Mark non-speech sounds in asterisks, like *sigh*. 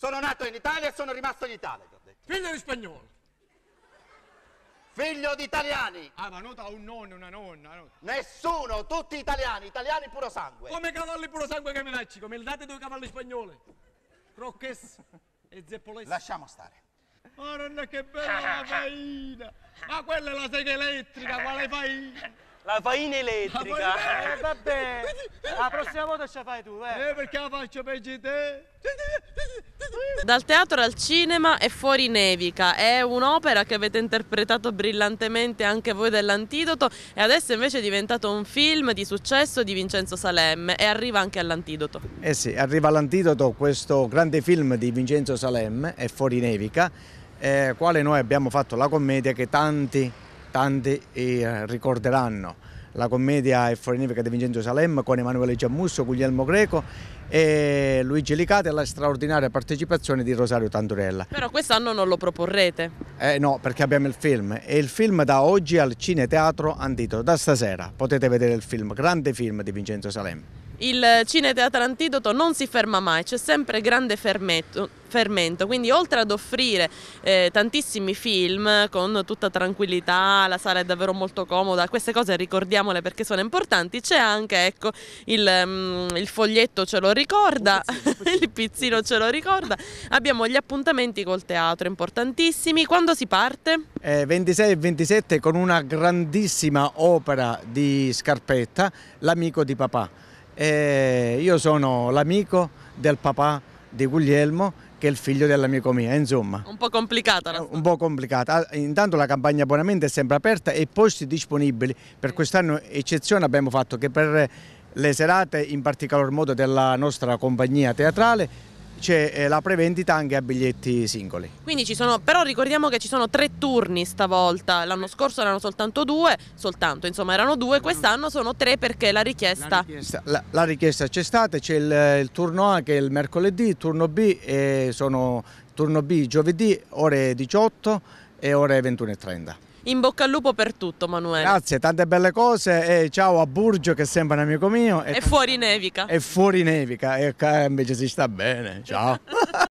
Sono nato in Italia e sono rimasto in Italia, ti ho detto. Figlio di spagnolo. Figlio di italiani. Ah, ma nota un nonno, una nonna. No. Nessuno, tutti italiani, italiani puro sangue. Come cavalli puro sangue che mi minacci, come il date due cavalli spagnoli. Crocchess e Zeppolesi. Lasciamo stare. Ma Oh, nonna, che bella la faina! Ma quella è la sega elettrica, quale faina! La faina elettrica! La eh, va bene. Eh, la prossima volta ce la fai tu, eh! Eh, perché la faccio peggio di te? Dal teatro al cinema e fuori nevica è un'opera che avete interpretato brillantemente anche voi dell'Antidoto e adesso invece è diventato un film di successo di Vincenzo Salemme e arriva anche all'Antidoto. Eh sì, arriva all'Antidoto questo grande film di Vincenzo Salemme, è fuori nevica, eh, quale noi abbiamo fatto la commedia che tanti tanti eh, ricorderanno. La commedia è Fornifica di Vincenzo Salem con Emanuele Giammusso, Guglielmo Greco e Luigi Licata e la straordinaria partecipazione di Rosario Tanturella. Però quest'anno non lo proporrete? Eh no, perché abbiamo il film e il film da oggi al Cine Teatro Antito, da stasera potete vedere il film, grande film di Vincenzo Salem. Il Cineteatro Antidoto non si ferma mai, c'è sempre grande fermetto, fermento, quindi oltre ad offrire eh, tantissimi film con tutta tranquillità, la sala è davvero molto comoda, queste cose ricordiamole perché sono importanti, c'è anche ecco, il, mm, il, foglietto ce lo ricorda, *laughs* il pizzino ce lo ricorda, abbiamo gli appuntamenti col teatro importantissimi, quando si parte? Eh, 26 e 27 con una grandissima opera di Scarpetta, L'amico di papà. E io sono l'amico del papà di Guglielmo che è il figlio dell'amico mio, insomma. Un po' complicata la eh, Un po' complicata. Ah, intanto la campagna abbonamento è sempre aperta e posti disponibili. Per quest'anno eccezione abbiamo fatto che per le serate, in particolar modo della nostra compagnia teatrale, c'è eh, la prevendita anche a biglietti singoli. Quindi ci sono, però ricordiamo che ci sono tre turni stavolta, l'anno scorso erano soltanto due, soltanto insomma erano due, quest'anno sono tre perché la richiesta... La richiesta, c'è stata, c'è il, il, turno A che è il mercoledì, il turno B e sono turno B giovedì ore 18 e ore 21.30. In bocca al lupo per tutto, Manuele. Grazie, tante belle cose. E ciao a Burgio, che è sempre un amico mio. E, e fuori nevica. E fuori nevica, e invece si sta bene. Ciao. *laughs*